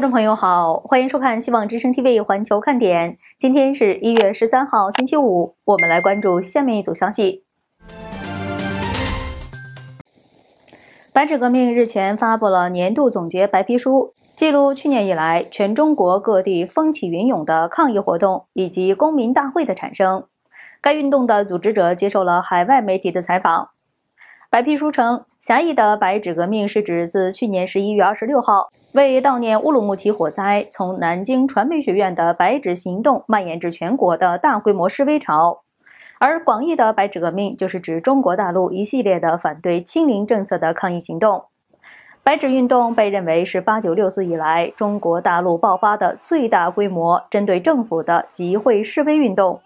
观众朋友好，欢迎收看《希望之声 TV 环球看点》。今天是一月十三号，星期五，我们来关注下面一组消息。白纸革命日前发布了年度总结白皮书，记录去年以来全中国各地风起云涌的抗议活动以及公民大会的产生。该运动的组织者接受了海外媒体的采访。白皮书称，狭义的“白纸革命”是指自去年十一月二十六号为悼念乌鲁木齐火灾，从南京传媒学院的“白纸行动”蔓延至全国的大规模示威潮；而广义的“白纸革命”就是指中国大陆一系列的反对“清零”政策的抗议行动。白纸运动被认为是八九六四以来中国大陆爆发的最大规模针对政府的集会示威运动。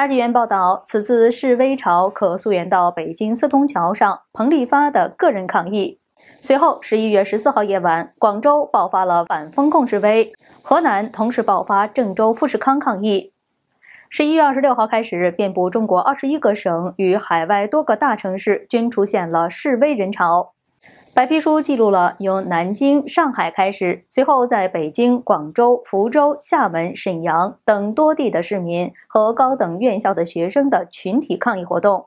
大纪元报道，此次示威潮可溯源到北京四通桥上彭立发的个人抗议。随后，十一月十四号夜晚，广州爆发了反封控示威，河南同时爆发郑州富士康抗议。十一月二十六号开始，遍布中国二十一个省与海外多个大城市均出现了示威人潮。白皮书记录了由南京、上海开始，随后在北京、广州、福州、厦门、沈阳等多地的市民和高等院校的学生的群体抗议活动。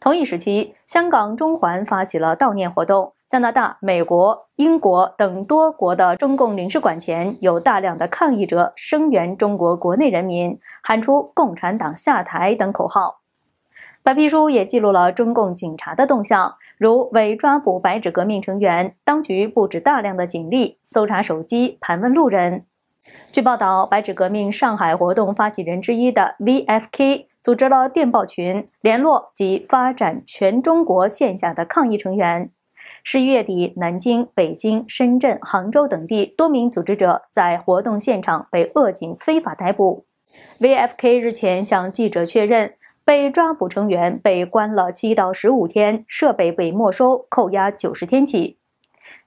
同一时期，香港中环发起了悼念活动，加拿大、美国、英国等多国的中共领事馆前有大量的抗议者声援中国国内人民，喊出“共产党下台”等口号。白皮书也记录了中共警察的动向，如为抓捕“白纸革命”成员，当局布置大量的警力搜查手机、盘问路人。据报道，“白纸革命”上海活动发起人之一的 VFK 组织了电报群联络及发展全中国线下的抗议成员。十一月底，南京、北京、深圳、杭州等地多名组织者在活动现场被恶警非法逮捕。VFK 日前向记者确认。被抓捕成员被关了七到十五天，设备被没收扣押九十天起。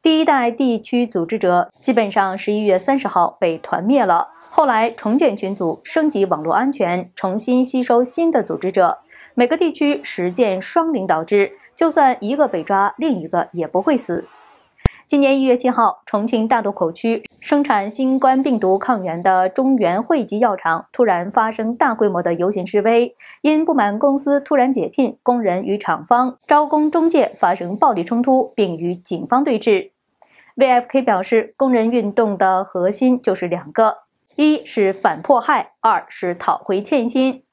第一代地区组织者基本上十一月三十号被团灭了，后来重建群组，升级网络安全，重新吸收新的组织者。每个地区实践双领导制，就算一个被抓，另一个也不会死。今年一月七号，重庆大渡口区生产新冠病毒抗原的中原惠集药厂突然发生大规模的游行示威，因不满公司突然解聘工人，与厂方招工中介发生暴力冲突，并与警方对峙。VFK 表示，工人运动的核心就是两个：一是反迫害，二是讨回欠薪。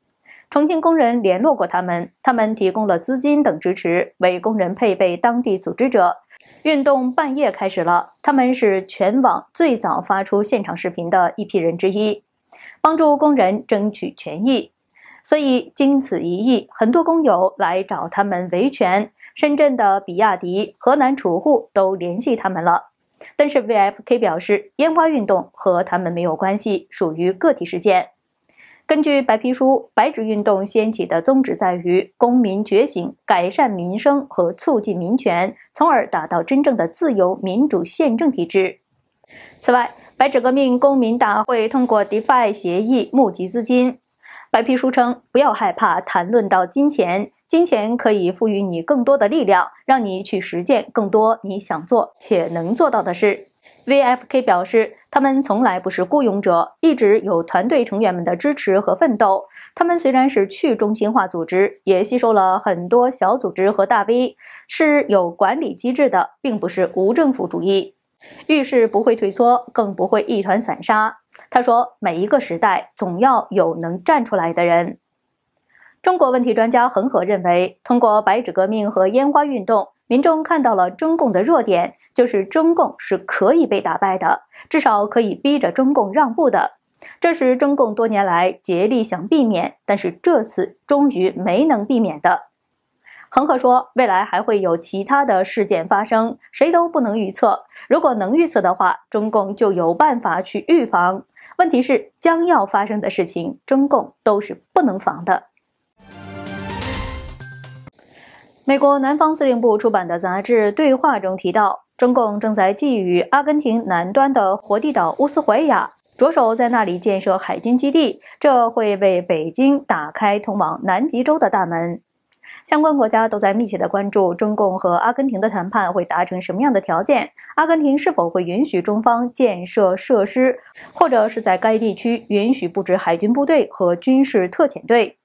重庆工人联络过他们，他们提供了资金等支持，为工人配备当地组织者。运动半夜开始了，他们是全网最早发出现场视频的一批人之一，帮助工人争取权益。所以经此一役，很多工友来找他们维权，深圳的比亚迪、河南储户都联系他们了。但是 VFK 表示，烟花运动和他们没有关系，属于个体事件。根据白皮书，白纸运动掀起的宗旨在于公民觉醒、改善民生和促进民权，从而达到真正的自由民主宪政体制。此外，白纸革命公民大会通过 d e f i 协议募集资金。白皮书称：“不要害怕谈论到金钱，金钱可以赋予你更多的力量，让你去实践更多你想做且能做到的事。” VFK 表示，他们从来不是雇佣者，一直有团队成员们的支持和奋斗。他们虽然是去中心化组织，也吸收了很多小组织和大 V，是有管理机制的，并不是无政府主义。遇事不会退缩，更不会一团散沙。他说，每一个时代总要有能站出来的人。中国问题专家恒河认为，通过白纸革命和烟花运动。民众看到了中共的弱点，就是中共是可以被打败的，至少可以逼着中共让步的。这是中共多年来竭力想避免，但是这次终于没能避免的。恒河说，未来还会有其他的事件发生，谁都不能预测。如果能预测的话，中共就有办法去预防。问题是，将要发生的事情，中共都是不能防的。美国南方司令部出版的杂志《对话》中提到，中共正在觊觎阿根廷南端的活地岛乌斯怀亚，着手在那里建设海军基地，这会为北京打开通往南极洲的大门。相关国家都在密切的关注中共和阿根廷的谈判会达成什么样的条件，阿根廷是否会允许中方建设设施，或者是在该地区允许布置海军部队和军事特遣队。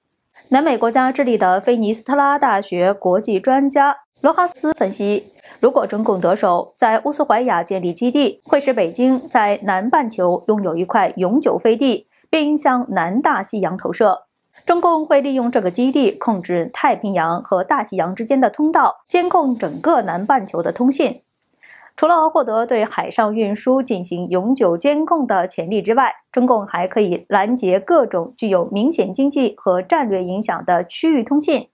南美国家智利的菲尼斯特拉大学国际专家罗哈斯分析，如果中共得手，在乌斯怀亚建立基地，会使北京在南半球拥有一块永久飞地，并向南大西洋投射。中共会利用这个基地控制太平洋和大西洋之间的通道，监控整个南半球的通信。除了获得对海上运输进行永久监控的潜力之外，中共还可以拦截各种具有明显经济和战略影响的区域通信。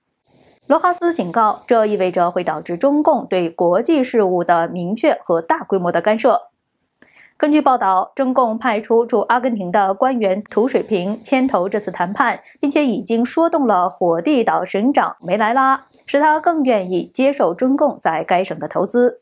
罗哈斯警告，这意味着会导致中共对国际事务的明确和大规模的干涉。根据报道，中共派出驻阿根廷的官员涂水平牵头这次谈判，并且已经说动了火地岛省长梅莱拉，使他更愿意接受中共在该省的投资。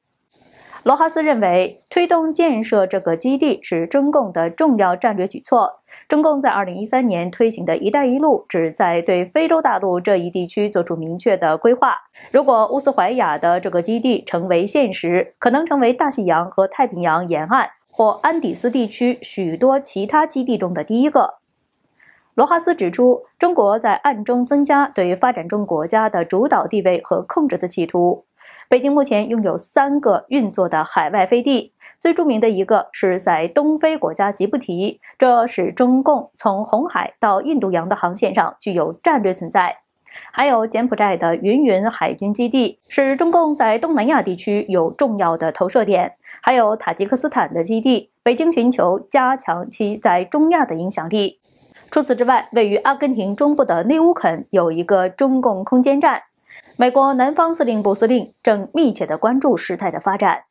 罗哈斯认为，推动建设这个基地是中共的重要战略举措。中共在2013年推行的一带一路，旨在对非洲大陆这一地区做出明确的规划。如果乌斯怀亚的这个基地成为现实，可能成为大西洋和太平洋沿岸或安第斯地区许多其他基地中的第一个。罗哈斯指出，中国在暗中增加对发展中国家的主导地位和控制的企图。北京目前拥有三个运作的海外飞地，最著名的一个是在东非国家吉布提，这使中共从红海到印度洋的航线上具有战略存在。还有柬埔寨的云云海军基地，是中共在东南亚地区有重要的投射点。还有塔吉克斯坦的基地，北京寻求加强其在中亚的影响力。除此之外，位于阿根廷中部的内乌肯有一个中共空间站。美国南方司令部司令正密切的关注事态的发展。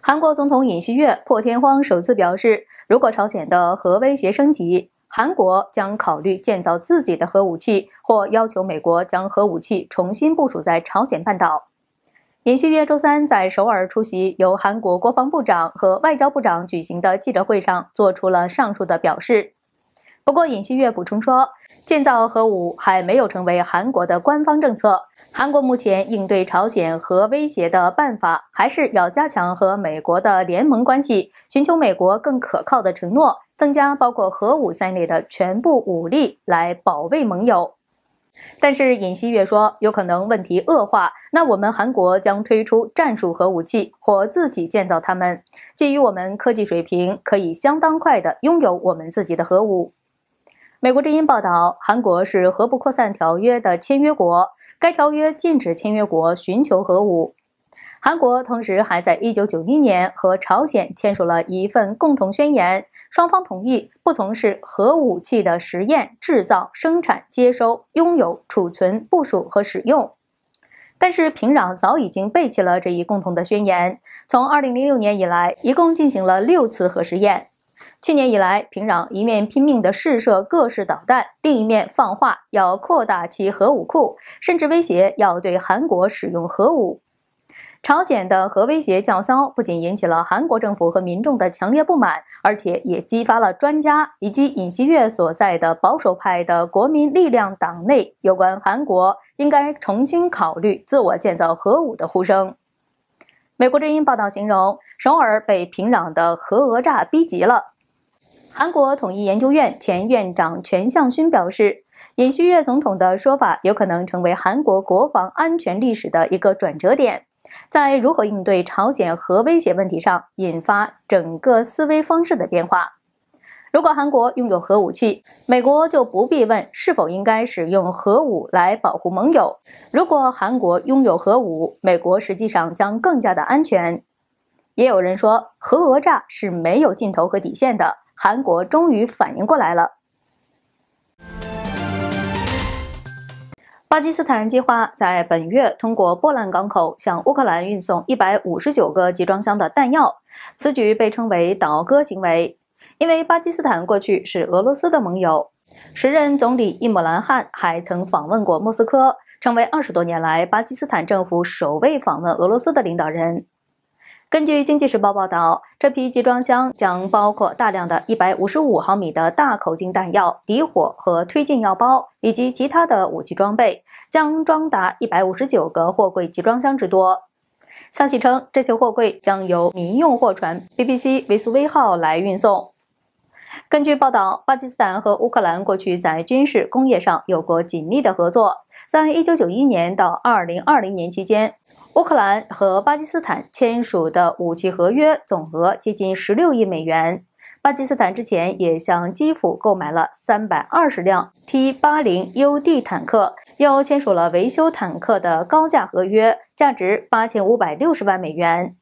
韩国总统尹锡悦破天荒首次表示，如果朝鲜的核威胁升级，韩国将考虑建造自己的核武器，或要求美国将核武器重新部署在朝鲜半岛。尹锡悦周三在首尔出席由韩国国防部长和外交部长举行的记者会上，做出了上述的表示。不过，尹锡悦补充说，建造核武还没有成为韩国的官方政策。韩国目前应对朝鲜核威胁的办法，还是要加强和美国的联盟关系，寻求美国更可靠的承诺，增加包括核武在内的全部武力来保卫盟友。但是，尹锡悦说，有可能问题恶化，那我们韩国将推出战术核武器或自己建造它们。基于我们科技水平，可以相当快的拥有我们自己的核武。美国之音报道，韩国是核不扩散条约的签约国，该条约禁止签约国寻求核武。韩国同时还在1991年和朝鲜签署了一份共同宣言，双方同意不从事核武器的实验、制造、生产、接收、拥有、储存、部署和使用。但是平壤早已经背弃了这一共同的宣言，从2006年以来，一共进行了六次核试验。去年以来，平壤一面拼命地试射各式导弹，另一面放话要扩大其核武库，甚至威胁要对韩国使用核武。朝鲜的核威胁叫嚣，不仅引起了韩国政府和民众的强烈不满，而且也激发了专家以及尹锡悦所在的保守派的国民力量党内有关韩国应该重新考虑自我建造核武的呼声。美国之音报道，形容首尔被平壤的核讹诈逼急了。韩国统一研究院前院长全相勋表示，尹锡悦总统的说法有可能成为韩国国防安全历史的一个转折点，在如何应对朝鲜核威胁问题上引发整个思维方式的变化。如果韩国拥有核武器，美国就不必问是否应该使用核武来保护盟友。如果韩国拥有核武，美国实际上将更加的安全。也有人说，核讹诈是没有尽头和底线的。韩国终于反应过来了。巴基斯坦计划在本月通过波兰港口向乌克兰运送一百五十九个集装箱的弹药，此举被称为“倒戈”行为，因为巴基斯坦过去是俄罗斯的盟友。时任总理伊姆兰汗还曾访问过莫斯科，成为二十多年来巴基斯坦政府首位访问俄罗斯的领导人。根据经济时报报道，这批集装箱将包括大量的一百五十五毫米的大口径弹药、底火和推进药包，以及其他的武器装备，将装达一百五十九个货柜集装箱之多。消息称，这些货柜将由民用货船 BBC 维苏威号来运送。根据报道，巴基斯坦和乌克兰过去在军事工业上有过紧密的合作，在一九九一年到二零二零年期间。乌克兰和巴基斯坦签署的武器合约总额接近十六亿美元。巴基斯坦之前也向基辅购买了三百二十辆 T 八零 UD 坦克，又签署了维修坦克的高价合约，价值八千五百六十万美元。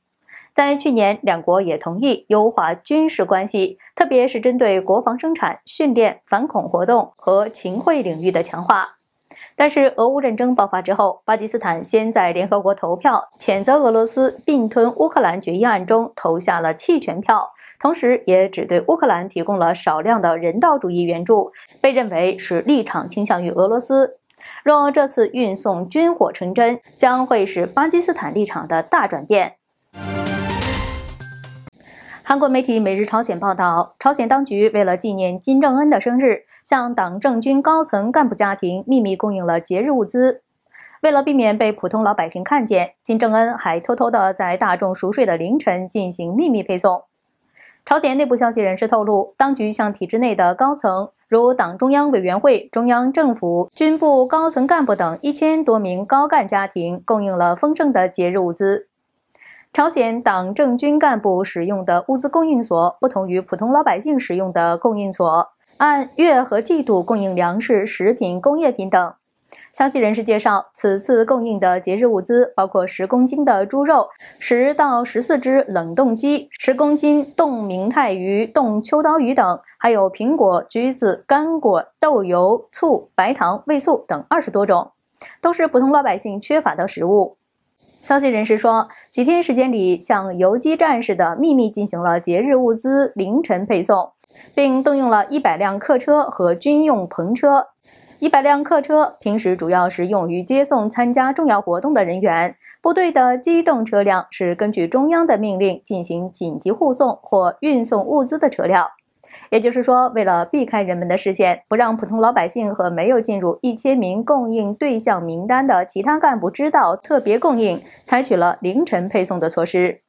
在去年，两国也同意优化军事关系，特别是针对国防生产、训练、反恐活动和秦桧领域的强化。但是，俄乌战争爆发之后，巴基斯坦先在联合国投票谴责俄罗斯并吞乌克兰决议案中投下了弃权票，同时也只对乌克兰提供了少量的人道主义援助，被认为是立场倾向于俄罗斯。若这次运送军火成真，将会使巴基斯坦立场的大转变。韩国媒体《每日朝鲜》报道，朝鲜当局为了纪念金正恩的生日，向党政军高层干部家庭秘密供应了节日物资。为了避免被普通老百姓看见，金正恩还偷偷地在大众熟睡的凌晨进行秘密配送。朝鲜内部消息人士透露，当局向体制内的高层，如党中央委员会、中央政府、军部高层干部等一千多名高干家庭，供应了丰盛的节日物资。朝鲜党政军干部使用的物资供应所不同于普通老百姓使用的供应所，按月和季度供应粮食、食品、工业品等。消息人士介绍，此次供应的节日物资包括十公斤的猪肉、十到十四只冷冻鸡、十公斤冻明太鱼、冻秋刀鱼等，还有苹果、橘子、干果、豆油、醋、白糖、味素等二十多种，都是普通老百姓缺乏的食物。消息人士说，几天时间里，向游击战士的，秘密进行了节日物资凌晨配送，并动用了一百辆客车和军用篷车。一百辆客车平时主要是用于接送参加重要活动的人员，部队的机动车辆是根据中央的命令进行紧急护送或运送物资的车辆。也就是说，为了避开人们的视线，不让普通老百姓和没有进入一千名供应对象名单的其他干部知道特别供应，采取了凌晨配送的措施。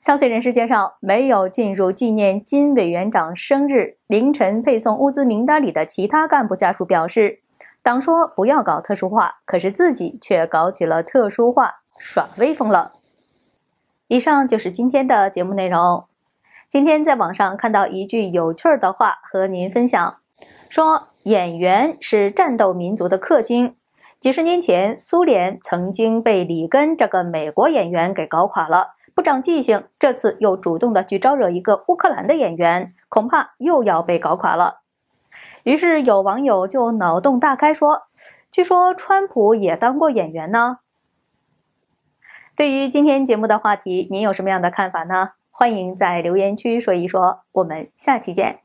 消息人士介绍，没有进入纪念金委员长生日凌晨配送物资名单里的其他干部家属表示，党说不要搞特殊化，可是自己却搞起了特殊化，耍威风了。以上就是今天的节目内容。今天在网上看到一句有趣的话，和您分享：说演员是战斗民族的克星。几十年前，苏联曾经被里根这个美国演员给搞垮了，不长记性，这次又主动的去招惹一个乌克兰的演员，恐怕又要被搞垮了。于是有网友就脑洞大开说：“据说川普也当过演员呢。”对于今天节目的话题，您有什么样的看法呢？欢迎在留言区说一说，我们下期见。